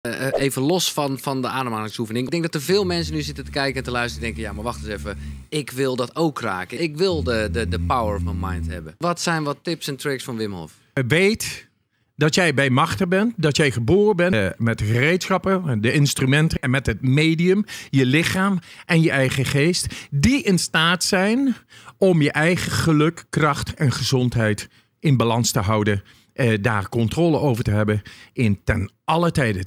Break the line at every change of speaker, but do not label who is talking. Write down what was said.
Eh, eh, even los van, van de ademhalingsoefening. Ik denk dat er veel mensen nu zitten te kijken en te luisteren en denken... ja, maar wacht eens even, ik wil dat ook raken. Ik wil de, de, de power of my mind hebben. Wat zijn wat tips en tricks van Wim Hof?
Eh, weet dat jij bij machten bent, dat jij geboren bent met gereedschappen, de instrumenten... en met het medium, je lichaam en je eigen geest... die in staat zijn om je eigen geluk, kracht en gezondheid in balans te houden... daar controle over te hebben in ten alle tijden.